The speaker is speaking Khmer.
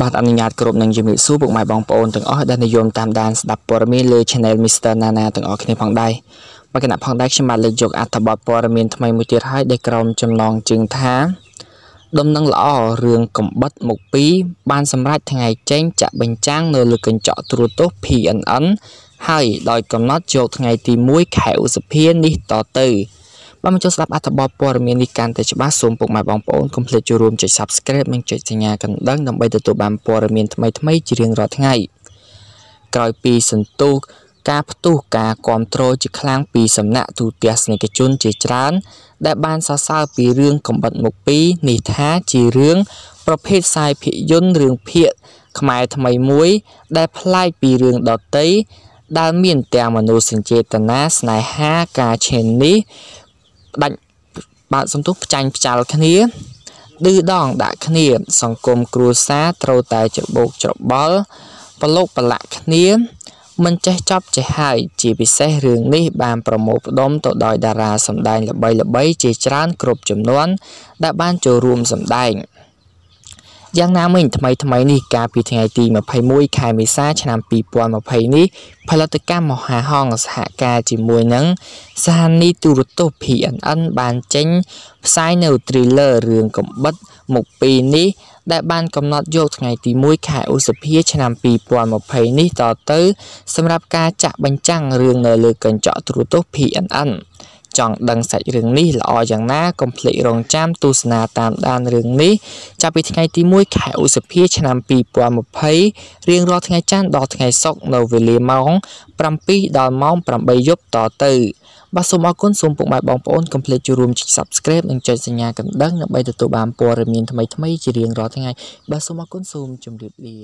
បាទអនុញ្ញាតគ្រប់នឹងជំរាបសួរពុកម៉ែបងប្អូនទាំងអស់ដែលនិយមតាមដានស្ដាប់ព័ត៌មានលើ Channel Mr. Nana ទាំងអស់គ្នាផងដែរមកគណៈផងដែរខ្ញុំបាទលើកយកអត្ថបទព័ត៌មានថ្មីមួយទៀតឲ្យដែលក្រុមចំណងជើងថាដំណឹងល្អរឿងកំបិតមុខ2បានសម្រេចថ្ងៃចេញចាក់បញ្ចាំងនៅលើកញ្ចក់ទូរទស្សន៍ PNN ហើយដោយកំណត់យកថ្ងៃទី1ខែឧសភានេះតទៅបើមិនចូលស្ដាប់អត្ថបទព័ត៌មាននេះកាន់តែច្បាស់សូមពុកម៉ែបងប្អូនកុំភ្លេចចូលរួមចុច Subscribe និងចុចសញ្ញាកណ្ដឹងដើម្បីទទួលបានព័ត៌មានថ្មីៗជារៀងរាល់ថ្ងៃក្រោយពីសន្ទុះការផ្ទុះការគ្រប់គ្រងជាខ្លាំងពីសំណាក់ទូទស្សនិកជនជាច្រើនដែលបានសរសើរពីរឿងកំបិតមុខពីរនេះថាជារឿងប្រភេទខ្សែភាពយន្តរឿងភាគខ្មែរថ្មីមួយដែលប្លែកពីរឿងដតីដែលមានទាំងមនោសញ្ចេតនាស្នេហាការឆេននេះផ្ដាច់បើកសំទុះផ្ចាញ់ផ្ចាល់គ្នាឌឺដង ដាក់គ្នាសង្គមគ្រួសារត្រូវតែច្របូកច្របល់ប្រឡូកប្រឡាក់គ្នា មិនចេះចប់ចេះហើយ ជាពិសេសរឿងនេះ បានប្រមូលផ្ដុំទៅដោយតារាសម្ដែងល្បីៗជាច្រើន គ្រប់ចំនួនដែល បានចូលរួមសម្ដែង។យ៉ាងណាមិញថ្មីថ្មីនេះកាលពីថ្ងៃទី21ខែមេសាឆ្នាំ2020នេះ ផលិតកម្មមហាហង្សសហការ ជាមួយនឹងស្ថានីយទូរទស្សន៍ PNN បានចេញផ្សាយនៅ trailer រឿងកំបិតមកពីនេះដែល បានកំណត់យកថ្ងៃទី1ខែឧសភាឆ្នាំ2020នេះតទៅ សម្រាប់ការចាក់បញ្ចាំងរឿងនៅលើកញ្ចក់ទូរទស្សន៍ PNN ចង់ដឹងសាច់រឿងនេះល្អយ៉ាងណាកុំភ្លេចរងចាំទស្សនាតាមដានរឿងនេះ ចាប់ពីថ្ងៃទី1ខែឧសភាឆ្នាំ2020រៀងរាល់ថ្ងៃច័ន្ទដល់ថ្ងៃសុក្រនៅវេលាម៉ោង7ដល់ម៉ោង8យប់តទៅបាទសូមអរគុណសូមពុកម៉ែបងប្អូនកុំភ្លេចចូលរួមចុច Subscribe និងចុចសញ្ញាកណ្ដឹងដើម្បីទទួលបានព័ត៌មានថ្មីៗជារៀងរាល់ថ្ងៃបាទសូមអរគុណសូមជម្រាបលា